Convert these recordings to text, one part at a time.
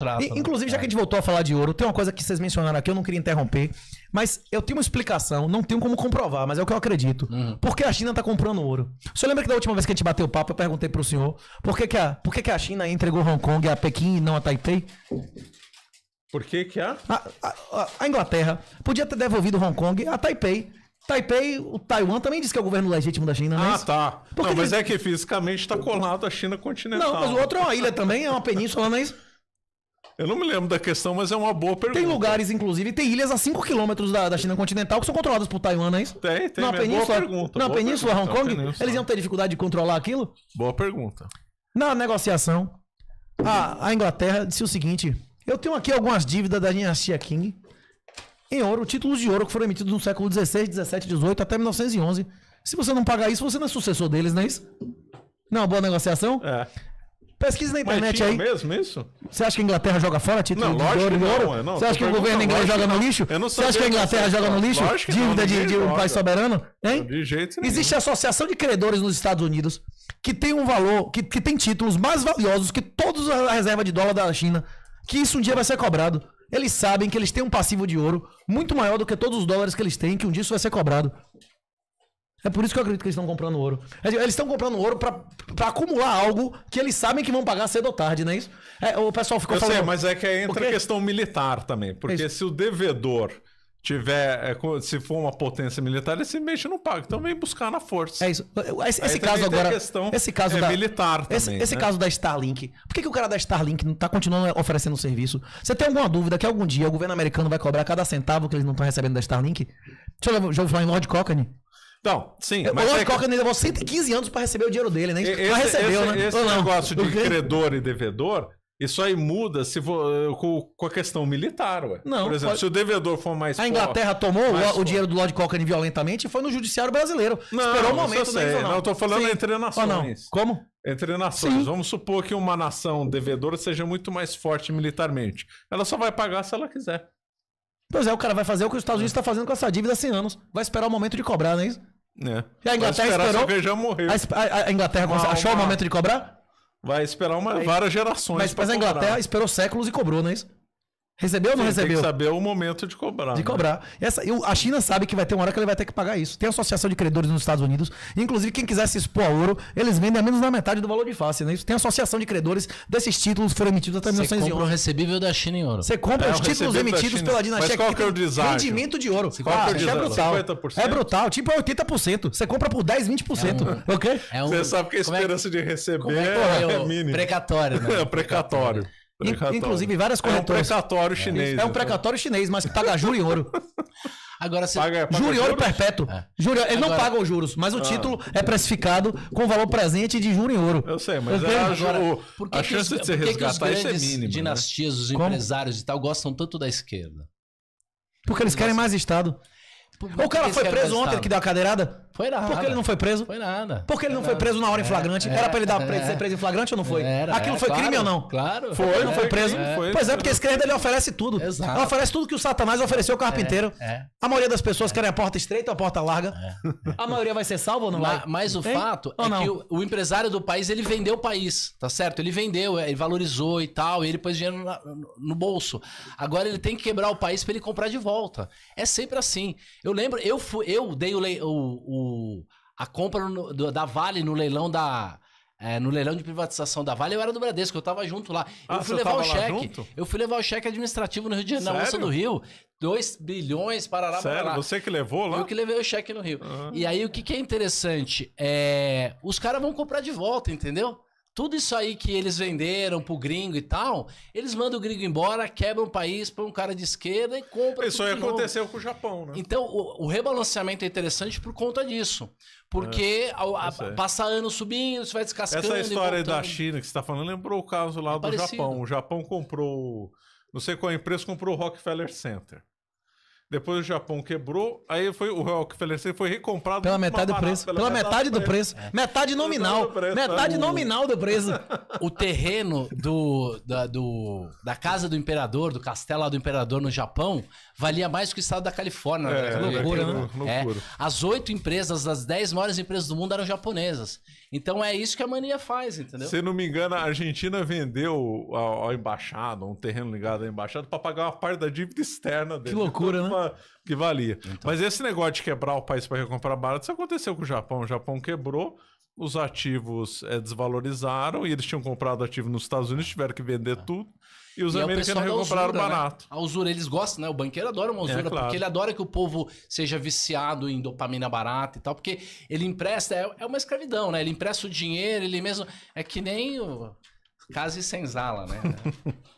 Trata, né, Inclusive, né? já que a gente voltou a falar de ouro, tem uma coisa que vocês mencionaram aqui, eu não queria interromper, mas eu tenho uma explicação, não tenho como comprovar, mas é o que eu acredito. Hum. Por que a China está comprando ouro? O senhor lembra que da última vez que a gente bateu o papo, eu perguntei para o senhor por que, que, a, por que, que a China entregou Hong Kong a Pequim e não a Taipei? Por que que a? A, a, a Inglaterra podia ter devolvido Hong Kong a Taipei. Taipei, o Taiwan também diz que é o governo legítimo da China, né? Ah, tá. não, mas eles... é que fisicamente está colado a China continental. Não, mas o outro é uma ilha também, é uma península, não é isso? Eu não me lembro da questão, mas é uma boa pergunta. Tem lugares, inclusive, tem ilhas a 5 km da, da China continental que são controladas por Taiwan, não é isso? Tem, tem. Na península, boa pergunta, na boa península pergunta, Hong Kong, península. eles iam ter dificuldade de controlar aquilo? Boa pergunta. Na negociação, a, a Inglaterra disse o seguinte: eu tenho aqui algumas dívidas da dinastia King em ouro, títulos de ouro que foram emitidos no século XVI, XVII, XVIII até 1911. Se você não pagar isso, você não é sucessor deles, não é isso? Não, boa negociação? É. Pesquisa na internet aí. mesmo isso? Você acha que a Inglaterra joga fora título não, de ouro não, ouro? É, não, Você acha que o governo inglês joga no lixo? Você acha que a Inglaterra joga no lixo? Dívida de, de um país soberano? Hein? De jeito nenhum. Existe a Associação de Credores nos Estados Unidos que tem um valor, que, que tem títulos mais valiosos que todos a reserva de dólar da China, que isso um dia vai ser cobrado. Eles sabem que eles têm um passivo de ouro muito maior do que todos os dólares que eles têm, que um dia isso vai ser cobrado. É por isso que eu acredito que eles estão comprando ouro. É, eles estão comprando ouro para acumular algo que eles sabem que vão pagar cedo ou tarde, não é isso? É, o pessoal ficou eu falando... Sei, mas é que entra a questão militar também. Porque é se o devedor tiver, é, se for uma potência militar, ele se mexe no pago. Então vem buscar na força. É isso. Esse, esse caso agora. esse caso é da, militar também. Esse né? caso da Starlink. Por que, que o cara da Starlink não está continuando oferecendo serviço? Você tem alguma dúvida que algum dia o governo americano vai cobrar cada centavo que eles não estão recebendo da Starlink? Deixa eu já ouviu falar em Lord Cochrane? Então, sim. É, mas Lógico é que o levou 115 anos para receber o dinheiro dele, né? Esse, mas recebeu, esse, né? Esse negócio de credor e devedor, isso aí muda se for, com, a questão militar, ué. Não, Por exemplo, pode... se o devedor for mais. A Inglaterra pobre, tomou o, dinheiro do Lord Cochrane violentamente e foi no judiciário brasileiro. Não, Esperou o um momento da Não, eu tô falando Sim. entre nações. Como? Entre nações. Sim. Vamos supor que uma nação devedora seja muito mais forte militarmente. Ela só vai pagar se ela quiser. Pois é, o cara vai fazer o que os Estados Unidos está fazendo com essa dívida há 100 anos. Vai esperar o momento de cobrar, não é isso? É. a Inglaterra esperou. A, a, a, Inglaterra uma, achou uma... o momento de cobrar? Vai esperar uma, várias gerações. Mas, mas a Inglaterra cobrar. esperou séculos e cobrou, não é isso? Recebeu ou não recebeu? Tem que saber o momento de cobrar. De né? cobrar. Essa, eu, a China sabe que vai ter uma hora que ele vai ter que pagar isso. Tem associação de credores nos Estados Unidos. Inclusive, quem quiser se expor a ouro, eles vendem a menos da metade do valor de face, né? Isso tem associação de credores desses títulos que foram emitidos até 1911. Você compra o recebível da China em ouro. Você compra é, os títulos emitidos pela dinastia Mas qual que é o design? Rendimento de ouro. Qual é ah, é, é brutal. 50%? É brutal. Tipo, é 80%. Você compra por 10, 20%. É um, ok? É um, Você sabe que a é esperança é, de receber é, é, é mínima. Precatório, né? É, precatório. Precatório. Tá Inclusive, então, várias corretoras. É um precatório é. chinês. É um né? precatório chinês, mas que paga juro em ouro. Agora, se... paga, paga juro em ouro perpétuo. É. Juro, ele agora... não paga os juros, mas o ah. título é precificado com valor presente de juro em ouro. Eu sei, mas é, por que a chance os, de ser resgatar isso é mínima. Né? dinastias, né? os empresários Como? e tal, gostam tanto da esquerda? Porque eles querem mais Estado. o cara foi preso ontem que deu a cadeirada? Foi nada. Por que ele não foi preso? Foi nada. Por que ele não foi preso na hora em é, flagrante? Era é. pra ele dar, ser é. preso em flagrante ou não foi? Era, Aquilo foi crime ou não? Claro. Foi, não foi preso? Foi, pois é, porque a esquerda ele oferece tudo. Exato. Ela oferece tudo que o Satanás ofereceu ao carpinteiro. A maioria das pessoas querem a porta estreita ou a porta larga. A maioria vai ser salva ou não vai? Mas o fato é que o, o empresário do país, ele vendeu o país, tá certo? Ele vendeu, ele valorizou e tal, e ele pôs dinheiro na, no bolso. Agora ele tem que quebrar o país para ele comprar de volta. É sempre assim. Eu lembro, eu fui, eu dei o, o, o a compra no, do, da Vale no leilão da. É, no leilão de privatização da Vale, eu era do Bradesco, eu tava junto lá. Ah, eu fui levar o cheque. Eu fui levar o cheque administrativo no Rio de Janeiro, na Bolsa do Rio. 2 bilhões, para lá Sério? lá Você que levou lá? Eu que levei o cheque no Rio. Uhum. E aí, o que, que é interessante? É, os caras vão comprar de volta, entendeu? Tudo isso aí que eles venderam pro gringo e tal, eles mandam o gringo embora, quebram o país, põem um cara de esquerda e compram. Isso aí aconteceu novo. com o Japão, né? Então, o, o, rebalanceamento é interessante por conta disso. Porque é, a, a, passa ano subindo, você vai descascando. Essa história da China que você está falando lembrou o caso lá é do parecido. Japão. O Japão comprou. Não sei qual é empresa comprou o Rockefeller Center. Depois o Japão quebrou, aí foi o Rockefeller foi recomprado pela metade do preço, pela, pela metade, metade, do preço, preço. É. metade nominal, preço, é metade é. nominal do preço. O terreno do da, do da casa do imperador, do castelo lá do imperador no Japão, valia mais que o estado da Califórnia. É, é, loucura, é né? Loucura. As oito empresas, as dez maiores empresas do mundo eram japonesas. Então é isso que a mania faz, entendeu? Se não me engano, a Argentina vendeu ao, embaixado, um terreno ligado à embaixada, para pagar uma parte da dívida externa dele. Que loucura, né? Que valia. Então. Mas esse negócio de quebrar o país para recomprar barato, isso aconteceu com o Japão. O Japão quebrou, os ativos é, desvalorizaram e eles tinham comprado ativo nos Estados Unidos, tiveram que vender ah. tudo. E os e é americanos é compraram né? barato. Né? A usura, eles gostam, né? O banqueiro adora uma é, usura, é, claro. porque ele adora que o povo seja viciado em dopamina barata e tal, porque ele empresta, é, uma escravidão, né? Ele empresta o dinheiro, ele mesmo. É que nem o case sem Senzala, né?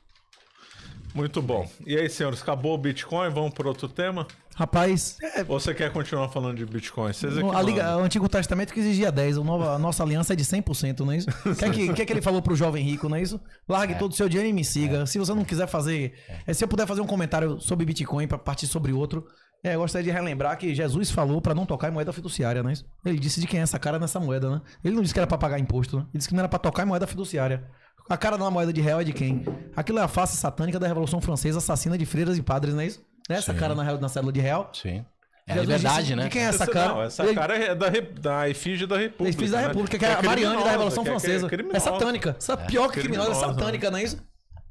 Muito bom. E aí, senhores, acabou o Bitcoin? Vamos para outro tema? Rapaz. É. Ou você quer continuar falando de Bitcoin? Vocês é a Liga, o Antigo Testamento que exigia 10, a, nova, a nossa aliança é de 100%, não é isso? O que, é que, é que ele falou para o jovem rico, não é isso? Largue é. todo o seu dinheiro e me siga. É. Se você não quiser fazer. se eu puder fazer um comentário sobre Bitcoin para partir sobre outro. É, eu gostaria de relembrar que Jesus falou para não tocar em moeda fiduciária, não é isso? Ele disse de quem é essa cara nessa moeda, né? Ele não disse que era para pagar imposto, né? Ele disse que não era para tocar em moeda fiduciária. A cara da moeda de real é de quem? Aquilo é a face satânica da Revolução Francesa, assassina de freiras e padres, não é isso? Não é essa Sim. cara na, na célula de real? Sim. É verdade, disse, né? De quem é essa cara? Não, essa cara é da, da efígie da República. Efígie da né? República, né? que é, é a Mariane da é Revolução é Francesa. É, é satânica. Essa é. pior que criminosa, é né? satânica, não é isso?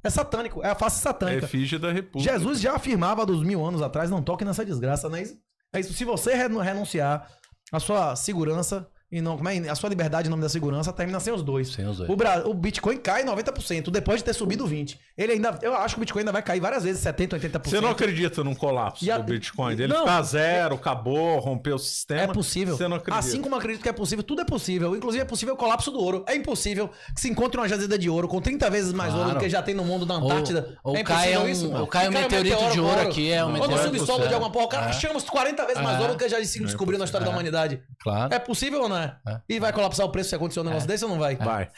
É satânico, é a face satânica. É efígie da República. Jesus já afirmava há dois mil anos atrás, não toque nessa desgraça, não é isso? É isso. Se você renunciar à sua segurança, e não, como é? A sua liberdade em nome da segurança termina sem os dois. Sem os dois. O, Bra... o Bitcoin cai 90% depois de ter subido 20. Ele ainda, eu acho que o Bitcoin ainda vai cair várias vezes, 70, 80%. Você não acredita num colapso a... do Bitcoin? Ele não, tá zero, acabou, rompeu o sistema. É possível. Você não acredita. Assim como acredito que é possível, tudo é possível. Inclusive é possível o colapso do ouro. É impossível que se encontre uma jazida de ouro com 30 vezes mais claro. ouro do que já tem no mundo da Antártida. Ou, ou é cai um, isso, ou cai um meteorito de ouro, ouro aqui, é um meteorito. Ou no subsolo de alguma porra, o cara é. 40 vezes mais é. ouro do que já se descobriu na história da é. humanidade. Claro. É possível ou não? É. é. E vai colapsar o preço se acontecer um negócio é. desse ou não vai? Vai.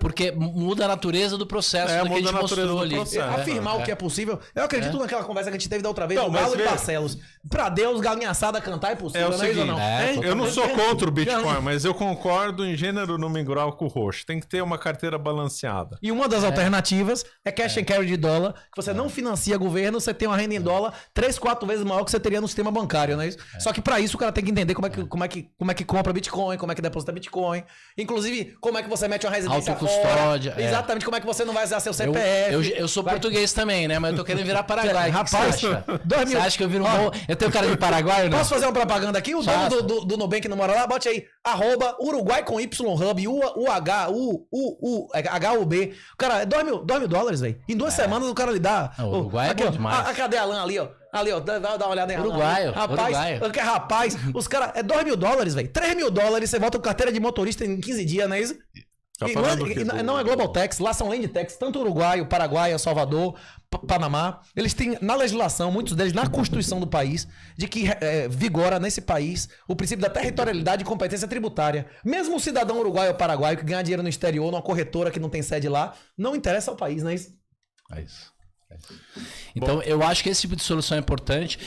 Porque muda a natureza do processo é, né, muda a gente a mostrou ali. É. Afirmar o é. que é possível. Eu acredito naquela conversa que a gente teve da outra vez, não, Galo vê... e Barcelos. Pra Deus, galinha assada cantar é possível, é o não seguinte, não. eu não sou contra o Bitcoin, mas eu concordo em gênero, no grau com o roxo. Tem que ter uma carteira balanceada. E uma das alternativas é cash and carry de dólar, que você não financia governo, você tem uma renda em dólar três, quatro vezes maior que você teria no sistema bancário, não é isso? Só que para isso o cara tem que entender como é que, como é que, como é que compra Bitcoin, como é que deposita Bitcoin. Inclusive, como é que você mete uma residência Autocustódia. Fora. É. Exatamente, como é que você não vai usar seu CPF. Eu, eu, eu sou vai. português também, né? Mas eu tô querendo virar paraguaio. Rapaz, você acha? acha que eu viro um bom... Eu tenho cara de paraguaio, né? Posso fazer uma propaganda aqui? O Faça. dono do, do, do Nubank não mora lá, bote aí. Arroba Uruguai com Y Hub, U, U, H, U, U, U, é, H, U, B. Cara, 2 é mil, dois mil dólares, velho. Em duas é. semanas o cara lhe dá. Não, o Uruguai é bom demais. A, a, cadê a Alan ali, ó? Ali, ó, dá, dá uma olhada em Uruguaio. Rapaz, Uruguaio. É rapaz, os caras. É 2 mil dólares, velho. 3 mil dólares, você volta com carteira de motorista em 15 dias, não é isso? Tá e, é, e, do... não é Global Tax, lá são Land Tax, tanto Uruguai, Paraguai, Salvador, P Panamá. Eles têm na legislação, muitos deles, na Constituição do país, de que é, vigora nesse país o princípio da territorialidade e competência tributária. Mesmo um cidadão uruguaio ou paraguaio que ganha dinheiro no exterior, numa corretora que não tem sede lá, não interessa ao país, não é isso? É isso. Então, Bom. eu acho que esse tipo de solução é importante.